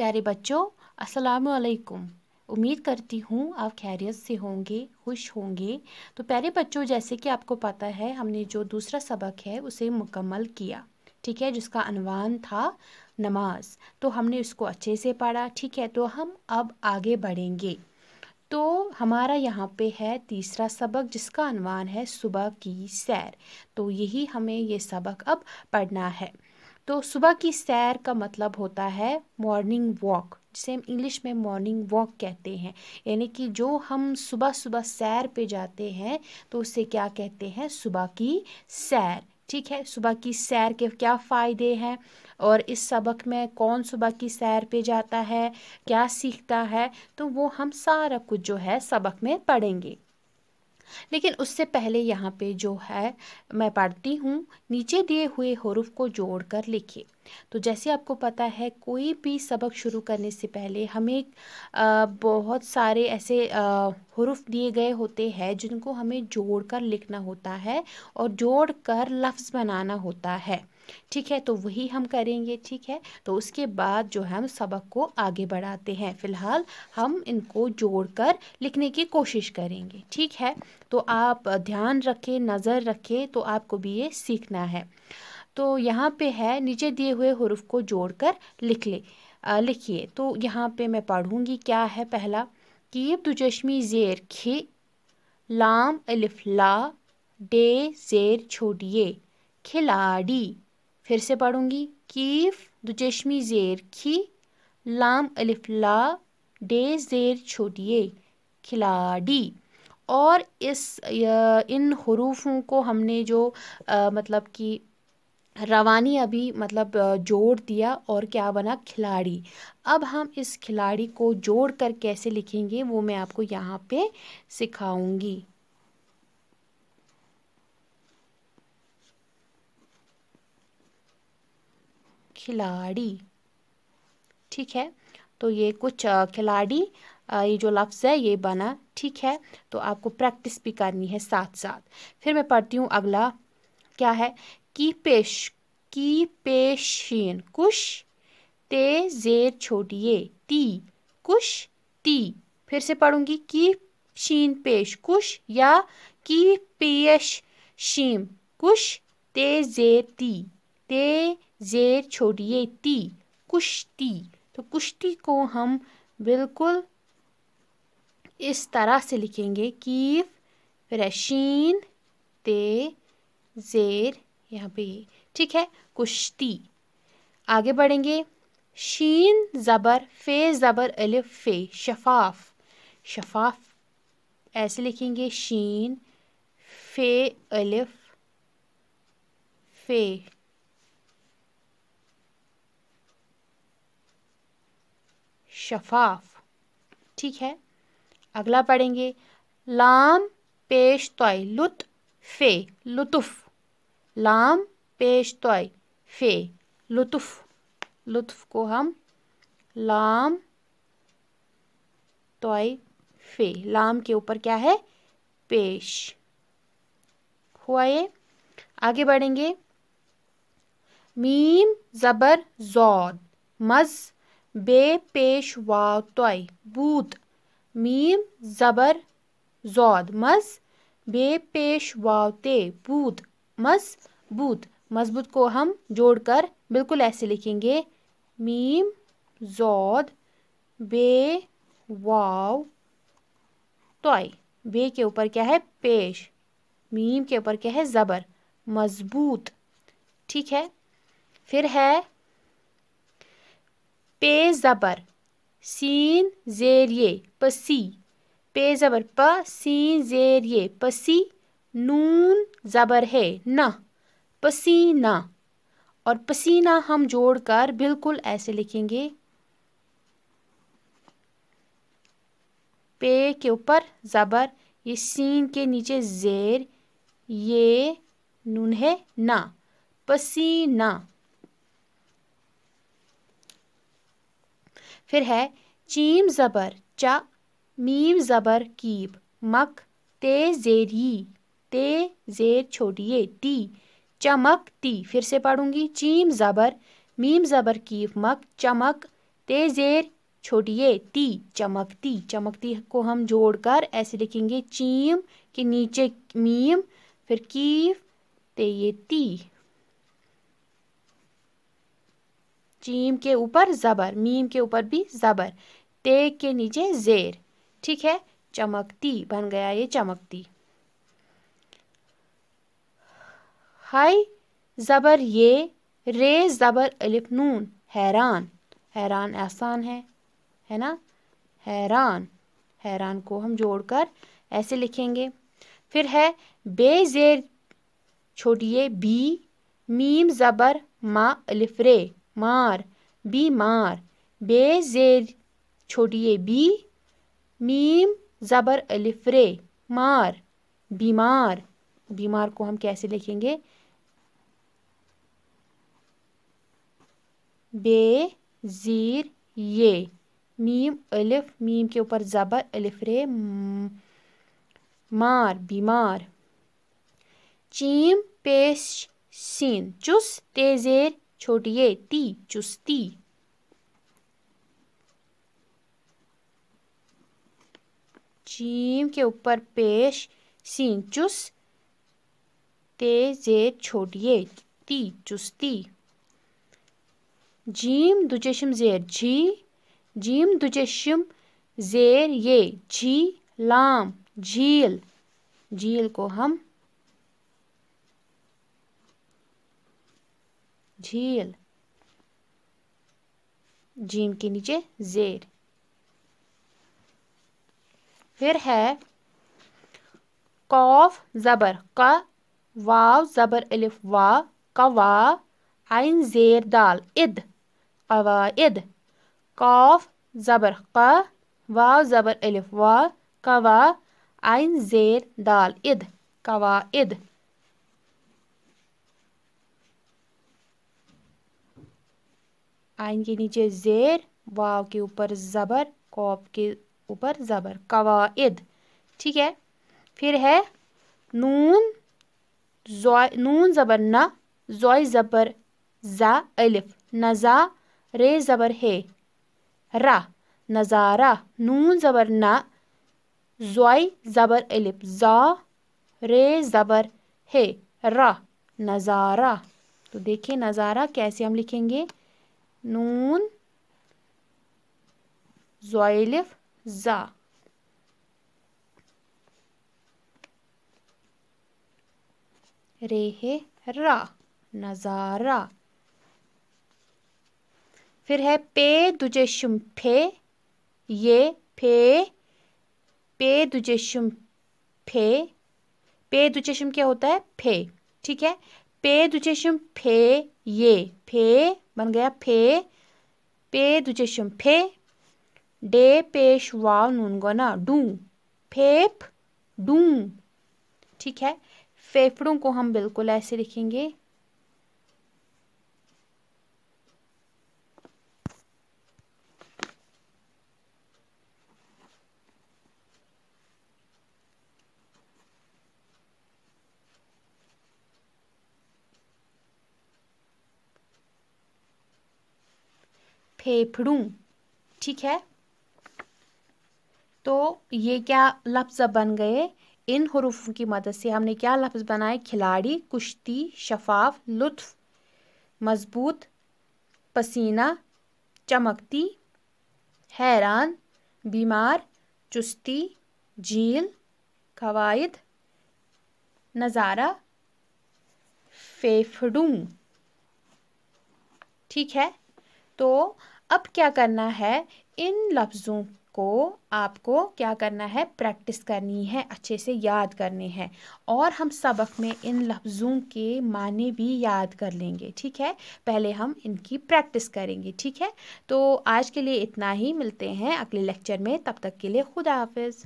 प्यारे बच्चों अस्सलाम वालेकुम उम्मीद करती हूँ आप खैरियत से होंगे खुश होंगे तो प्यारे बच्चों जैसे कि आपको पता है हमने जो दूसरा सबक है उसे मुकम्मल किया ठीक है जिसका अनवान था नमाज तो हमने उसको अच्छे से पढ़ा ठीक है तो हम अब आगे बढ़ेंगे तो हमारा यहाँ पे है तीसरा सबक जिसका अनवान है सुबह की सैर तो यही हमें ये सबक अब पढ़ना है तो सुबह की सैर का मतलब होता है मॉर्निंग वॉक जिसे हम इंग्लिश में मॉर्निंग वॉक कहते हैं यानी कि जो हम सुबह सुबह सैर पे जाते हैं तो उसे क्या कहते हैं सुबह की सैर ठीक है सुबह की सैर के क्या फ़ायदे हैं और इस सबक में कौन सुबह की सैर पे जाता है क्या सीखता है तो वो हम सारा कुछ जो है सबक में पढ़ेंगे लेकिन उससे पहले यहाँ पे जो है मैं पढ़ती हूँ नीचे दिए हुए हरूफ को जोड़ कर लिखिए तो जैसे आपको पता है कोई भी सबक शुरू करने से पहले हमें बहुत सारे ऐसे हरूफ दिए गए होते हैं जिनको हमें जोड़ कर लिखना होता है और जोड़ कर लफ्ज़ बनाना होता है ठीक है तो वही हम करेंगे ठीक है तो उसके बाद जो है हम सबक को आगे बढ़ाते हैं फ़िलहाल हम इनको जोड़कर लिखने की कोशिश करेंगे ठीक है तो आप ध्यान रखें नज़र रखें तो आपको भी ये सीखना है तो यहाँ पे है नीचे दिए हुए हरूफ को जोड़कर लिख ले लिखिए तो यहाँ पे मैं पढ़ूँगी क्या है पहला कीब दुचश्मी जेर खे लाम अलिफ ला डे जेर छोड़िए खिलाड़ी फिर से पढ़ूंगी कीफ दुचेशमी जेर खी लाम अलिफ ला डे जेर छोटिए खिलाड़ी और इस इन हरूफों को हमने जो आ, मतलब कि रवानी अभी मतलब जोड़ दिया और क्या बना खिलाड़ी अब हम इस खिलाड़ी को जोड़ कर कैसे लिखेंगे वो मैं आपको यहाँ पे सिखाऊंगी खिलाड़ी ठीक है तो ये कुछ खिलाड़ी ये जो लफ्ज़ है ये बना ठीक है तो आपको प्रैक्टिस भी करनी है साथ साथ फिर मैं पढ़ती हूँ अगला क्या है की पेश की पेशीन कुश ते जेर छोटिए ती कुश ती फिर से पढ़ूंगी की शीन पेश कुश या की पेश शीम कुश ते जेर ती ते ज़ेर छोड़िए ती कुश्ती तो कुश्ती को हम बिल्कुल इस तरह से लिखेंगे कि रशीन ते ज़ेर यहाँ पे ठीक है कुश्ती आगे बढ़ेंगे शीन ज़बर फे ज़बर अलिफ फ़े शफाफ शफाफ ऐसे लिखेंगे शीन फ़े अलिफ फ़े शफाफ ठीक है अगला पढ़ेंगे लाम पेश तोय लुत फे लुतुफ लाम पेश तोय फे लुतुफ लुत्फ को हम लाम तोय फे लाम के ऊपर क्या है पेश हुआ ये आगे बढ़ेंगे मीम ज़बर जौद मज़ بیٚیہِ پیشواو تۄہہِ بوٗت میٖم زبر زود مَز بیٚیہِ پیشواو تے بوٗت مَز بوٗت مضبूط को हम जोड़ कर बिल्कुल ऐसे लिखेंगे मीम जौद बे वाव तोय बे के ऊपर क्या है पेश मीम के ऊपर क्या है ज़बर मजबूत ठीक है फिर है पे ज़बर सीन ज़ेर ये पसी पे ज़बर प सीन ज़ेर ये पसी नून ज़बर है न पसीना और पसीना हम जोड़कर बिल्कुल ऐसे लिखेंगे पे के ऊपर ज़बर ये सीन के नीचे ज़ेर ये नून है ना पसीना फिर है चीम ज़बर च मीम ज़बर कीब मक ते ज़ेर यी ते ज़ेर छोड़िए टी चमक ती फिर से पढ़ूंगी चीम ज़बर मीम ज़बर कीफ मक चमक ते ज़ेर छोड़िए ती चमकती चमकती को हम जोड़कर ऐसे लिखेंगे चीम के नीचे मीम फिर कीफ ते ये ती चीम के ऊपर ज़बर मीम के ऊपर भी ज़बर तेग के नीचे ज़ेर ठीक है चमकती बन गया ये चमकती हाय ज़बर ये रे ज़बर अलिफ नून हैरान हैरान आसान है है ना हैरान हैरान को हम जोड़कर ऐसे लिखेंगे फिर है बे ज़ेर छोड़िए बी मीम ज़बर मा अलिफ रे मार बीमार बे जेर छोटी ए बी मीम ज़बर अलिफ्रे मार बीमार बीमार को हम कैसे लिखेंगे बे ज़ीर ये मीम अलिफ मीम के ऊपर ज़बर अलिफ्रे मार बीमार चीम पेश सीन चुस तेज़ेर छोटिए ती चुस्ती चीम के ऊपर पेश सी चुस ते तेजे छोटिए ती चुस्ती जीम दुचेशम जेर झी जीम दुचेशम जेर ये झी लाम झील झील को हम झील जीम के नीचे जेर फिर है कौफ ज़बर का वाव ज़बर अलिफ वा कवा आइन जेर दाल इद इद कौफ ज़बर का वाव ज़बर अलिफ वा कवा आइन जेर दाल इद इद। आइन के नीचे ज़ेर वाव के ऊपर ज़बर कॉप के ऊपर ज़बर कवाद ठीक है फिर है नून जो नून ज़बर न जोय ज़बर ज़ा अलिफ नज़ा रे ज़बर है रा नज़ारा नून ज़बर न जोय ज़बर अलिफ ज़ा रे ज़बर है रा नज़ारा तो देखिए नज़ारा कैसे हम लिखेंगे نوٗن زۄیلِف زا रेहे रा नज़ारा फिर है पे दुजे शुम फे ये फे पे दुजे शुम फे पे दुजे शुम क्या होता है फे ठीक है पे दुजे शुम फे ये फे बन गया फे पे दुचे शम फे डे पेश वाव नून गोना डू फेफ डू ठीक है फेफड़ों को हम बिल्कुल ऐसे लिखेंगे फेफड़ू ठीक है तो ये क्या लफ्ज़ बन गए इन हरूफों की मदद से हमने क्या लफ्ज़ बनाए खिलाड़ी कुश्ती शफाफ लुत्फ मजबूत पसीना चमकती हैरान बीमार चुस्ती झील कवायद नज़ारा फेफड़ू ठीक है तो अब क्या करना है इन लफ्ज़ों को आपको क्या करना है प्रैक्टिस करनी है अच्छे से याद करने हैं और हम सबक में इन लफ्ज़ों के माने भी याद कर लेंगे ठीक है पहले हम इनकी प्रैक्टिस करेंगे ठीक है तो आज के लिए इतना ही मिलते हैं अगले लेक्चर में तब तक के लिए खुदा हाफिज़